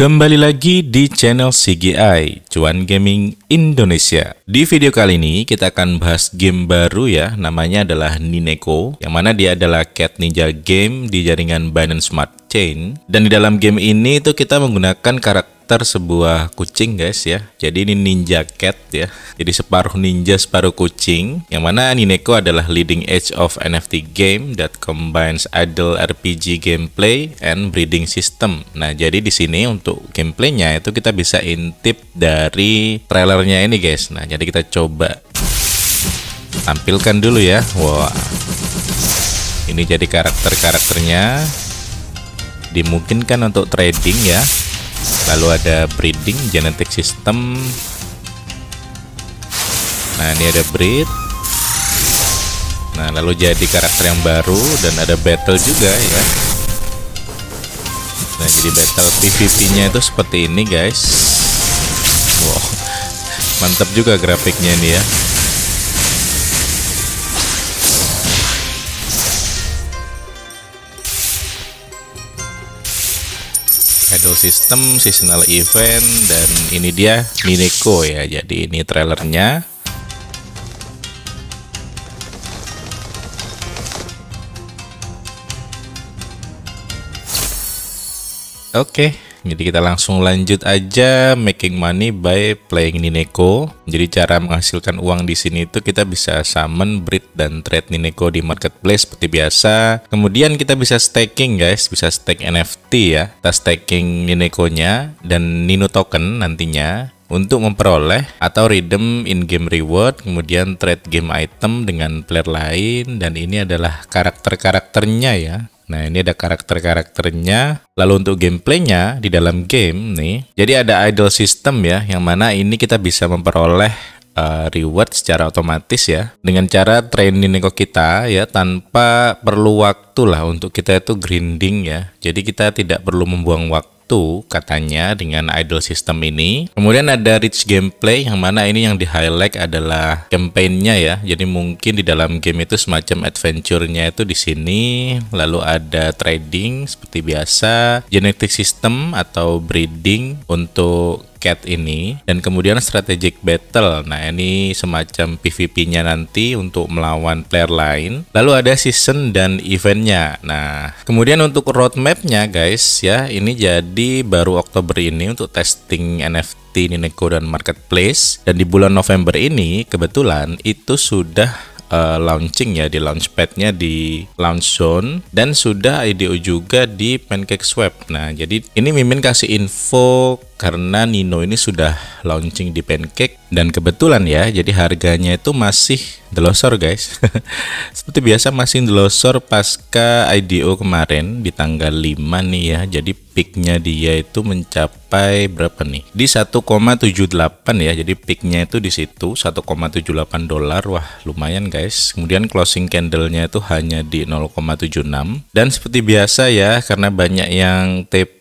Kembali lagi di channel CGI, Cuan Gaming Indonesia. Di video kali ini kita akan bahas game baru ya, namanya adalah Nineko, yang mana dia adalah Cat Ninja Game di jaringan Binance Smart Chain. Dan di dalam game ini itu kita menggunakan karakter karakter sebuah kucing guys ya. Jadi ini ninja cat ya. Jadi separuh ninja separuh kucing. Yang mana Nineko adalah leading edge of NFT game that combines idle RPG gameplay and breeding system. Nah jadi di sini untuk gameplaynya itu kita bisa intip dari trailernya ini guys. Nah jadi kita coba tampilkan dulu ya. Wow. Ini jadi karakter-karakternya dimungkinkan untuk trading ya lalu ada breeding genetic system nah ini ada breed nah lalu jadi karakter yang baru dan ada battle juga ya kan? nah jadi battle PvP nya itu seperti ini guys wow mantap juga grafiknya ini ya Idol System, Seasonal Event, dan ini dia Mineko ya. Jadi ini trailernya. Oke. Okay. Jadi kita langsung lanjut aja making money by playing Nineko. Jadi cara menghasilkan uang di sini itu kita bisa summon, breed, dan trade Nineko di marketplace seperti biasa. Kemudian kita bisa staking guys, bisa stake NFT ya. Kita staking nineko dan Nino token nantinya untuk memperoleh atau redeem in-game reward, kemudian trade game item dengan player lain, dan ini adalah karakter-karakternya ya. Nah, ini ada karakter-karakternya. Lalu untuk gameplaynya di dalam game nih, jadi ada idle system ya, yang mana ini kita bisa memperoleh uh, reward secara otomatis ya, dengan cara training neko kita ya, tanpa perlu waktu lah untuk kita itu grinding ya. Jadi kita tidak perlu membuang waktu satu katanya dengan idol system ini. Kemudian ada rich gameplay yang mana ini yang di highlight adalah campaign ya. Jadi mungkin di dalam game itu semacam adventure-nya itu di sini. Lalu ada trading seperti biasa, genetic system atau breeding untuk Cat ini dan kemudian strategic battle. Nah, ini semacam PVP-nya nanti untuk melawan player lain. Lalu ada season dan eventnya. Nah, kemudian untuk roadmap-nya guys ya, ini jadi jadi baru Oktober ini untuk testing NFT Nineko dan Marketplace dan di bulan November ini kebetulan itu sudah uh, launching ya di launchpadnya di launch zone dan sudah IDO juga di Pancake Swap. Nah jadi ini Mimin kasih info karena Nino ini sudah launching di Pancake dan kebetulan ya jadi harganya itu masih delosor guys seperti biasa masih delosor pasca IDO kemarin di tanggal 5 nih ya jadi peaknya dia itu mencapai berapa nih di 1,78 ya jadi peaknya itu di situ 1,78 dolar wah lumayan guys kemudian closing candlenya itu hanya di 0,76 dan seperti biasa ya karena banyak yang TP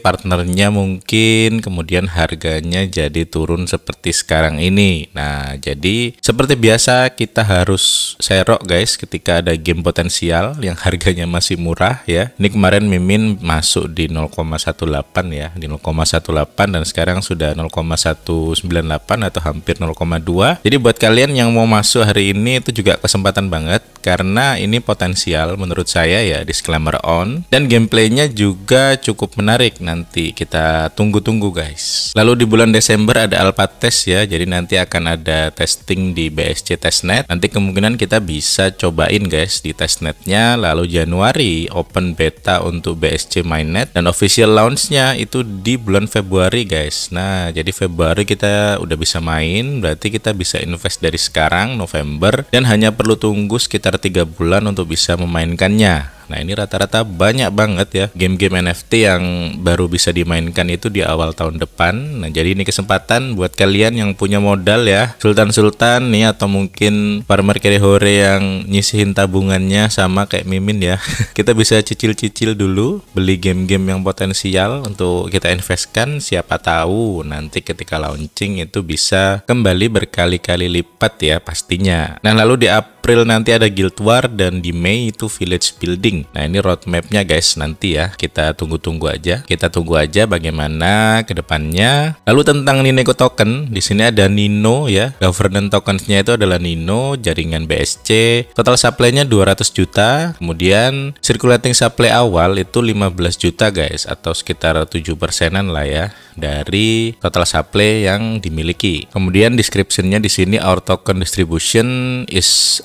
partnernya mungkin kemudian harganya jadi turun seperti sekarang ini. Nah, jadi seperti biasa kita harus serok guys ketika ada game potensial yang harganya masih murah ya. Ini kemarin Mimin masuk di 0,18 ya, di 0,18 dan sekarang sudah 0,198 atau hampir 0,2. Jadi buat kalian yang mau masuk hari ini itu juga kesempatan banget karena ini potensial menurut saya ya disclaimer on dan gameplaynya juga cukup menarik menarik nanti kita tunggu-tunggu guys. Lalu di bulan Desember ada alpha test ya, jadi nanti akan ada testing di BSC testnet. Nanti kemungkinan kita bisa cobain guys di testnetnya. Lalu Januari open beta untuk BSC mainnet dan official launchnya itu di bulan Februari guys. Nah jadi Februari kita udah bisa main, berarti kita bisa invest dari sekarang November dan hanya perlu tunggu sekitar tiga bulan untuk bisa memainkannya. Nah ini rata-rata banyak banget ya game-game NFT yang baru bisa dimainkan itu di awal tahun depan. Nah jadi ini kesempatan buat kalian yang punya modal ya Sultan-Sultan nih atau mungkin farmer hore yang nyisihin tabungannya sama kayak Mimin ya. kita bisa cicil-cicil dulu beli game-game yang potensial untuk kita investkan siapa tahu nanti ketika launching itu bisa kembali berkali-kali lipat ya pastinya. Nah lalu di apa April nanti ada Guild War dan di Mei itu Village Building. Nah ini roadmapnya guys nanti ya kita tunggu-tunggu aja. Kita tunggu aja bagaimana kedepannya. Lalu tentang Nineko Token, di sini ada Nino ya. Governance tokennya itu adalah Nino, jaringan BSC. Total supply-nya 200 juta. Kemudian circulating supply awal itu 15 juta guys atau sekitar 7 persenan lah ya dari total supply yang dimiliki. Kemudian description-nya di sini our token distribution is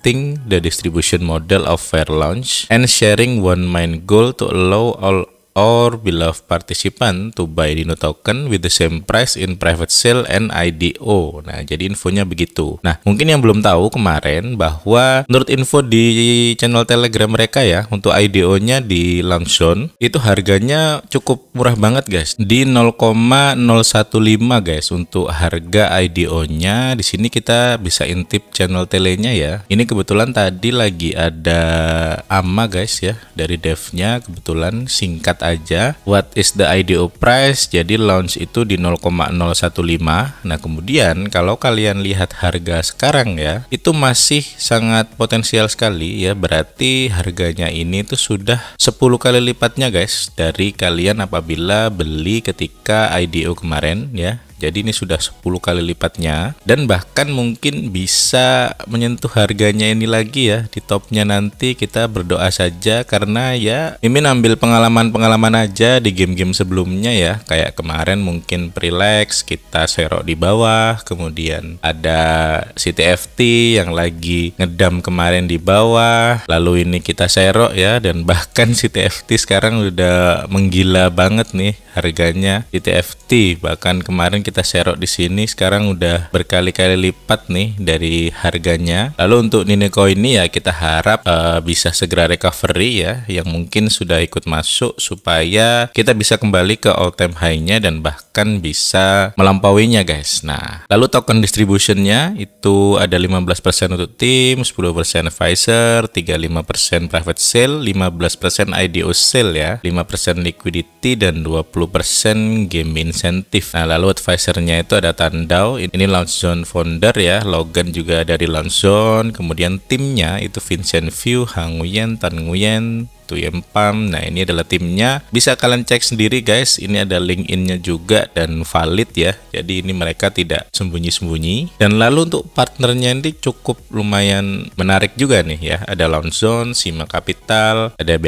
adopting the distribution model of Fair Launch and sharing one main goal to allow all or beloved participant to buy Dino token with the same price in private sale and IDO. Nah, jadi infonya begitu. Nah, mungkin yang belum tahu kemarin bahwa menurut info di channel Telegram mereka ya, untuk IDO-nya di launch itu harganya cukup murah banget guys. Di 0,015 guys untuk harga IDO-nya. Di sini kita bisa intip channel Tele-nya ya. Ini kebetulan tadi lagi ada AMA guys ya dari devnya kebetulan singkat aja what is the IDO price jadi launch itu di 0,015 nah kemudian kalau kalian lihat harga sekarang ya itu masih sangat potensial sekali ya berarti harganya ini tuh sudah 10 kali lipatnya guys dari kalian apabila beli ketika IDO kemarin ya jadi ini sudah 10 kali lipatnya dan bahkan mungkin bisa menyentuh harganya ini lagi ya di topnya nanti kita berdoa saja karena ya ini ambil pengalaman-pengalaman aja di game-game sebelumnya ya kayak kemarin mungkin Prelex kita serok di bawah kemudian ada CTFT yang lagi ngedam kemarin di bawah lalu ini kita serok ya dan bahkan CTFT sekarang udah menggila banget nih harganya CTFT bahkan kemarin kita kita serok di sini sekarang udah berkali-kali lipat nih dari harganya. Lalu untuk Nineco ini ya kita harap uh, bisa segera recovery ya yang mungkin sudah ikut masuk supaya kita bisa kembali ke all time high-nya dan bahkan bisa melampauinya guys. Nah, lalu token distribution-nya itu ada 15% untuk tim, 10% advisor, 35% private sale, 15% IDO sale ya, 5% liquidity dan 20% game incentive. Nah, lalu advisor lasernya itu ada Tandao, ini launch zone founder ya, Logan juga dari launch zone, kemudian timnya itu Vincent View, Hang Nguyen, Tan Nguyen, ya Yempam. Nah, ini adalah timnya. Bisa kalian cek sendiri guys, ini ada link innya juga dan valid ya. Jadi ini mereka tidak sembunyi-sembunyi. Dan lalu untuk partnernya ini cukup lumayan menarik juga nih ya. Ada Launchzone, Sima Capital, ada B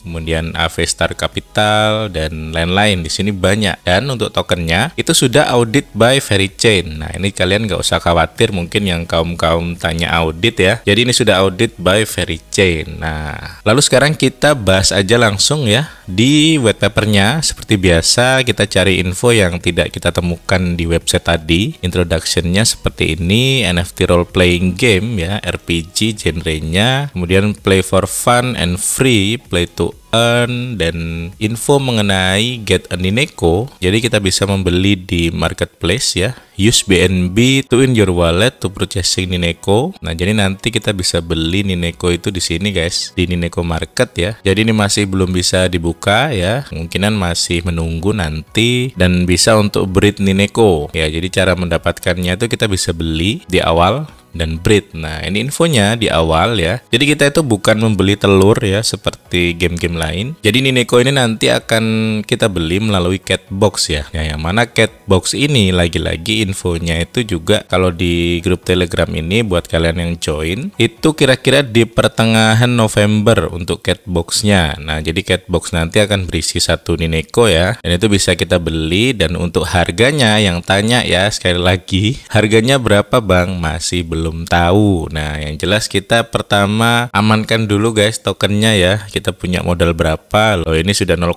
kemudian Avestar Capital dan lain-lain. Di sini banyak. Dan untuk tokennya itu sudah audit by Verichain. Nah, ini kalian nggak usah khawatir mungkin yang kaum-kaum tanya audit ya. Jadi ini sudah audit by Verichain. Nah, lalu sekarang kita bahas aja langsung ya di white papernya, seperti biasa kita cari info yang tidak kita temukan di website tadi. Introductionnya seperti ini, NFT role playing game ya, RPG genrenya, kemudian play for fun and free, play to earn dan info mengenai Get a Nineco Jadi kita bisa membeli di marketplace ya. Use BNB to in your wallet to purchasing Nineco Nah, jadi nanti kita bisa beli Nineco itu di sini guys, di Nineco Market ya. Jadi ini masih belum bisa dibuka terbuka ya kemungkinan masih menunggu nanti dan bisa untuk breed Nineko ya jadi cara mendapatkannya itu kita bisa beli di awal dan breed. Nah, ini infonya di awal ya. Jadi kita itu bukan membeli telur ya seperti game-game lain. Jadi Nineko ini nanti akan kita beli melalui cat box ya. ya yang mana cat box ini lagi-lagi infonya itu juga kalau di grup Telegram ini buat kalian yang join itu kira-kira di pertengahan November untuk cat boxnya. Nah, jadi cat box nanti akan berisi satu Nineko ya. Dan itu bisa kita beli dan untuk harganya yang tanya ya sekali lagi harganya berapa Bang? Masih belum belum tahu. Nah, yang jelas kita pertama amankan dulu guys tokennya ya. Kita punya modal berapa? Loh, ini sudah 0,2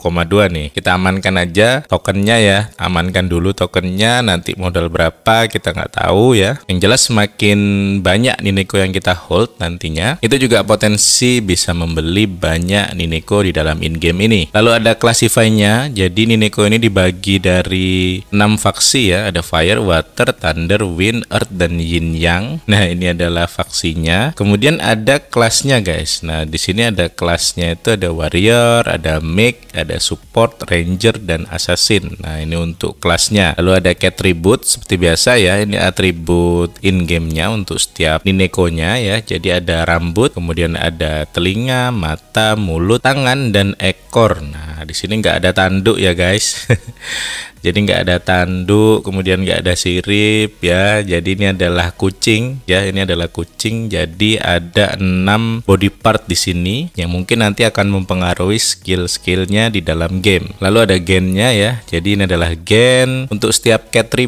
nih. Kita amankan aja tokennya ya. Amankan dulu tokennya, nanti modal berapa kita nggak tahu ya. Yang jelas semakin banyak Nineko yang kita hold nantinya, itu juga potensi bisa membeli banyak Nineko di dalam in-game ini. Lalu ada classify-nya. Jadi Nineko ini dibagi dari enam faksi ya. Ada Fire, Water, Thunder, Wind, Earth, dan Yin Yang. Nah, ini adalah vaksinnya. Kemudian ada kelasnya, guys. Nah, di sini ada kelasnya itu ada warrior, ada mage, ada support, ranger dan assassin. Nah, ini untuk kelasnya. Lalu ada attribute seperti biasa ya. Ini atribut in game nya untuk setiap ninekonya ya. Jadi ada rambut, kemudian ada telinga, mata, mulut, tangan dan ekor. Nah, di sini nggak ada tanduk ya, guys. jadi nggak ada tanduk kemudian nggak ada sirip ya jadi ini adalah kucing ya ini adalah kucing jadi ada enam body part di sini yang mungkin nanti akan mempengaruhi skill-skillnya di dalam game lalu ada gennya ya jadi ini adalah gen untuk setiap cat Ini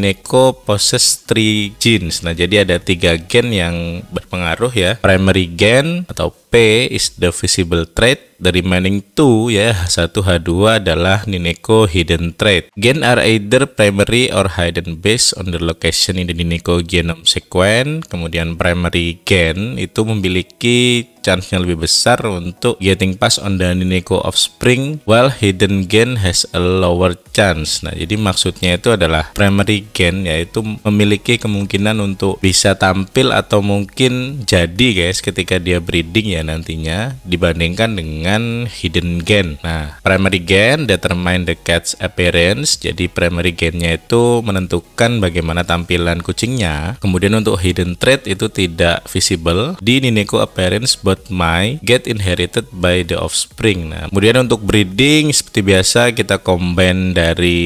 Nineko possess 3 genes nah jadi ada tiga gen yang berpengaruh ya primary gen atau P is the visible trait, the remaining two ya H1H2 adalah Nineco hidden trait. Gen are either primary or hidden based on the location in the Nineco genome sequence. Kemudian primary gen itu memiliki chance-nya lebih besar untuk getting pass on the Nineko offspring while hidden gain has a lower chance. Nah, jadi maksudnya itu adalah primary gain yaitu memiliki kemungkinan untuk bisa tampil atau mungkin jadi guys ketika dia breeding ya nantinya dibandingkan dengan hidden gain. Nah, primary gain determine the cat's appearance. Jadi primary gen-nya itu menentukan bagaimana tampilan kucingnya. Kemudian untuk hidden trait itu tidak visible di Nineko appearance but my get inherited by the offspring. Nah, kemudian untuk breeding seperti biasa kita combine dari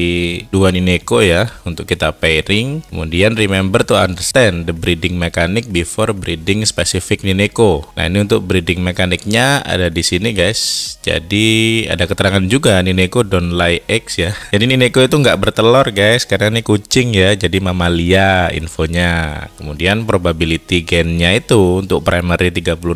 dua Nineko ya untuk kita pairing. Kemudian remember to understand the breeding mechanic before breeding specific Nineko. Nah, ini untuk breeding mekaniknya ada di sini guys. Jadi ada keterangan juga Nineko don't lay eggs ya. Jadi Nineko itu nggak bertelur guys karena ini kucing ya jadi mamalia infonya. Kemudian probability gennya itu untuk primary 36%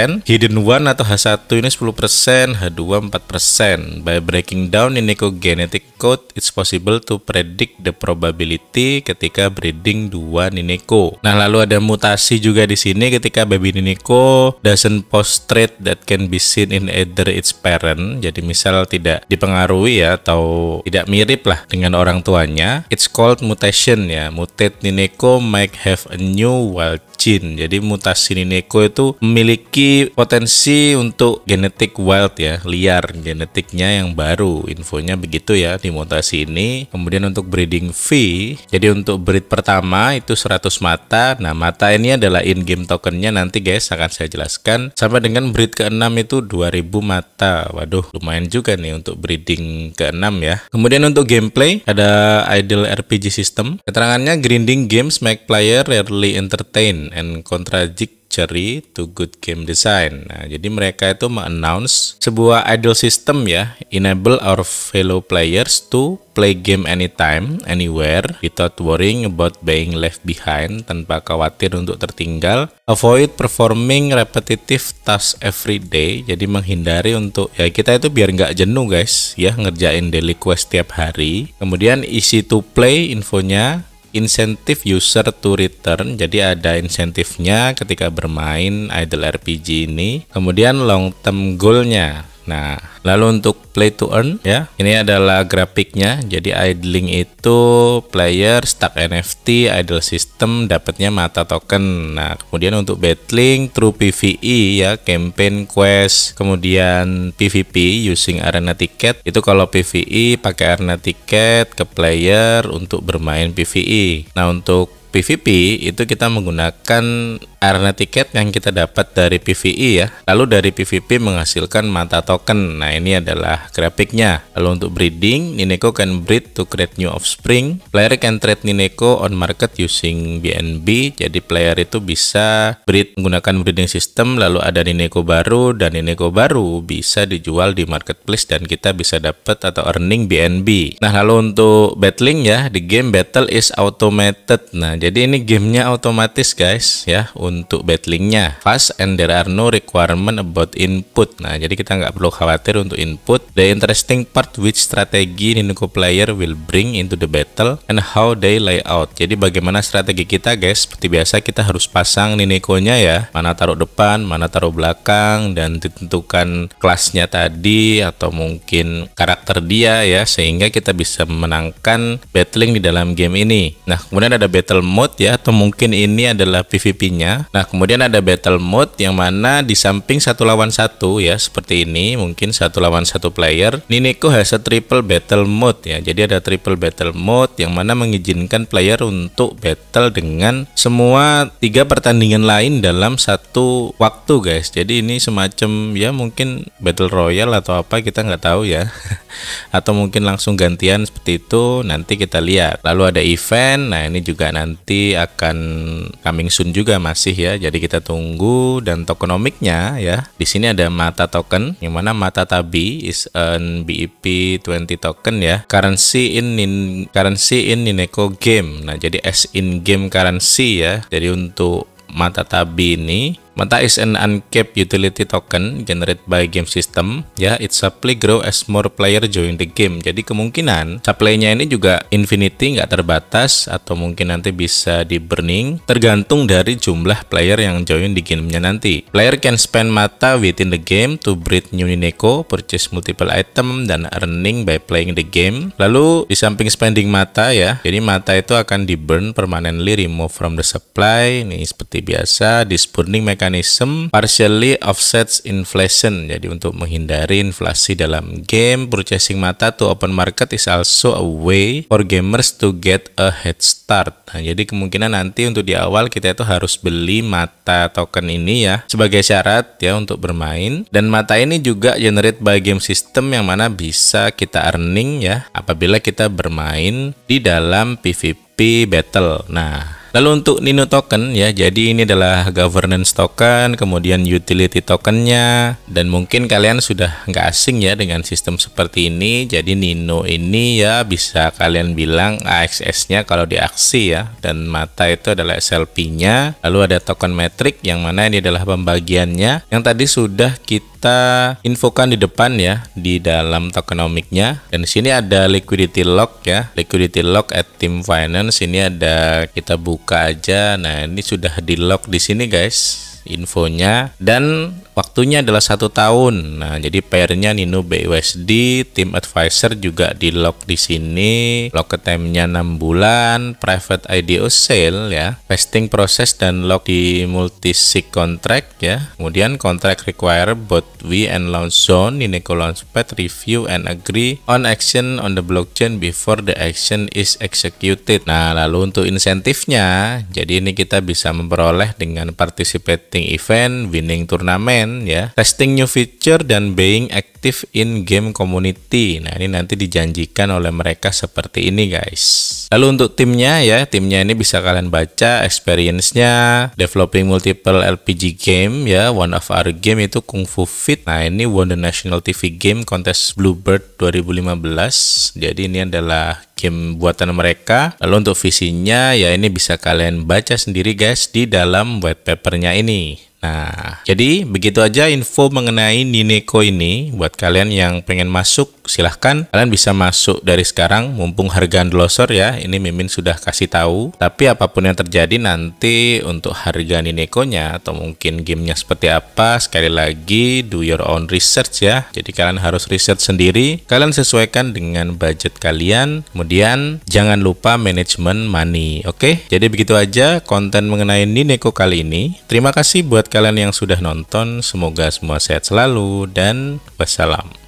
hidden one atau H1 ini 10%, H2 4%. By breaking down Nineko-genetic code, it's possible to predict the probability ketika breeding dua Nineko. Nah, lalu ada mutasi juga di sini ketika baby Nineko doesn't post trait that can be seen in either its parent. Jadi misal tidak dipengaruhi ya atau tidak mirip lah dengan orang tuanya. It's called mutation ya. Mutate Nineko might have a new wild gene. Jadi mutasi Nineko itu memiliki memiliki potensi untuk genetik wild ya, liar genetiknya yang baru. Infonya begitu ya di mutasi ini. Kemudian untuk breeding fee, jadi untuk breed pertama itu 100 mata. Nah, mata ini adalah in-game tokennya nanti guys akan saya jelaskan. Sampai dengan breed ke-6 itu 2000 mata. Waduh, lumayan juga nih untuk breeding ke-6 ya. Kemudian untuk gameplay ada idle RPG system. Keterangannya grinding games make player rarely entertain and contradict Cherry to Good Game Design. Nah, jadi mereka itu mengannounce sebuah idle system ya, enable our fellow players to play game anytime, anywhere, without worrying about being left behind, tanpa khawatir untuk tertinggal. Avoid performing repetitive tasks every day, jadi menghindari untuk ya kita itu biar nggak jenuh guys, ya ngerjain daily quest tiap hari. Kemudian easy to play infonya insentif user to return. Jadi ada insentifnya ketika bermain idle RPG ini. Kemudian long term goalnya. Nah, lalu untuk play to earn ya, ini adalah grafiknya. Jadi idling itu player stuck NFT idle system dapatnya mata token. Nah, kemudian untuk battling true PVE ya, campaign quest, kemudian PVP using arena ticket. Itu kalau PVE pakai arena ticket ke player untuk bermain PVE. Nah, untuk PVP itu kita menggunakan arena tiket yang kita dapat dari PVE ya. Lalu dari PVP menghasilkan mata token. Nah, ini adalah grafiknya. Lalu untuk breeding, Nineko can breed to create new offspring. Player can trade Nineko on market using BNB. Jadi player itu bisa breed menggunakan breeding system lalu ada Nineko baru dan Nineko baru bisa dijual di marketplace dan kita bisa dapat atau earning BNB. Nah, lalu untuk battling ya, di game battle is automated. Nah, jadi ini gamenya otomatis guys ya untuk battlingnya fast and there are no requirement about input. Nah jadi kita nggak perlu khawatir untuk input. The interesting part which strategy Ninuko player will bring into the battle and how they lay out. Jadi bagaimana strategi kita guys? Seperti biasa kita harus pasang nya ya. Mana taruh depan, mana taruh belakang dan ditentukan kelasnya tadi atau mungkin karakter dia ya sehingga kita bisa memenangkan battling di dalam game ini. Nah kemudian ada battle mode ya atau mungkin ini adalah PVP-nya. Nah, kemudian ada battle mode yang mana di samping satu lawan satu ya seperti ini mungkin satu lawan satu player. Nineko has a triple battle mode ya. Jadi ada triple battle mode yang mana mengizinkan player untuk battle dengan semua tiga pertandingan lain dalam satu waktu guys. Jadi ini semacam ya mungkin battle royale atau apa kita nggak tahu ya. atau mungkin langsung gantian seperti itu nanti kita lihat. Lalu ada event. Nah, ini juga nanti nanti akan coming soon juga masih ya. Jadi kita tunggu dan tokenomiknya ya. Di sini ada Mata token yang mana Mata Tabi is an BEP20 token ya. Currency in, nin, currency in Nineko game. Nah, jadi as in game currency ya. Jadi untuk Mata Tabi ini Mata is an uncapped utility token generated by game system. Ya, it supply grow as more player join the game. Jadi kemungkinan supply-nya ini juga infinity nggak terbatas atau mungkin nanti bisa di burning tergantung dari jumlah player yang join di gamenya nanti. Player can spend mata within the game to breed new Nineko, purchase multiple item dan earning by playing the game. Lalu di samping spending mata ya, jadi mata itu akan di burn permanently remove from the supply. Ini seperti biasa, this burning mechanism partially offsets inflation. Jadi untuk menghindari inflasi dalam game, purchasing mata to open market is also a way for gamers to get a head start. Nah, jadi kemungkinan nanti untuk di awal kita itu harus beli mata token ini ya sebagai syarat ya untuk bermain dan mata ini juga generate by game system yang mana bisa kita earning ya apabila kita bermain di dalam PVP battle. Nah, Lalu untuk Nino token ya, jadi ini adalah governance token, kemudian utility tokennya, dan mungkin kalian sudah nggak asing ya dengan sistem seperti ini. Jadi Nino ini ya bisa kalian bilang AXS-nya kalau di aksi ya, dan mata itu adalah SLP-nya. Lalu ada token metric yang mana ini adalah pembagiannya yang tadi sudah kita kita infokan di depan ya di dalam tokenomiknya dan di sini ada liquidity lock ya liquidity lock at team finance ini ada kita buka aja nah ini sudah di lock di sini guys infonya dan Waktunya adalah satu tahun. Nah, jadi pairnya Nino BUSD, tim advisor juga di lock di sini. Lock time-nya 6 bulan, private IDO sale ya. Vesting proses dan lock di multi sig contract ya. Kemudian contract require both we and launch zone, kolon launchpad review and agree on action on the blockchain before the action is executed. Nah, lalu untuk insentifnya, jadi ini kita bisa memperoleh dengan participating event, winning turnamen ya, testing new feature dan being active in game community. Nah, ini nanti dijanjikan oleh mereka seperti ini, guys. Lalu untuk timnya ya, timnya ini bisa kalian baca experience-nya, developing multiple LPG game ya, one of our game itu Kung Fu Fit. Nah, ini won the National TV Game Contest Bluebird 2015. Jadi ini adalah game buatan mereka. Lalu untuk visinya ya ini bisa kalian baca sendiri guys di dalam white papernya ini. Nah, jadi begitu aja info mengenai Nineco ini. Buat kalian yang pengen masuk, silahkan. Kalian bisa masuk dari sekarang, mumpung harga andlosor ya. Ini Mimin sudah kasih tahu. Tapi apapun yang terjadi nanti untuk harga Nineko-nya atau mungkin gamenya seperti apa, sekali lagi do your own research ya. Jadi kalian harus riset sendiri. Kalian sesuaikan dengan budget kalian. Kemudian jangan lupa manajemen money, oke? Okay? Jadi begitu aja konten mengenai Nineco kali ini. Terima kasih buat kalian yang sudah nonton, semoga semua sehat selalu dan wassalam.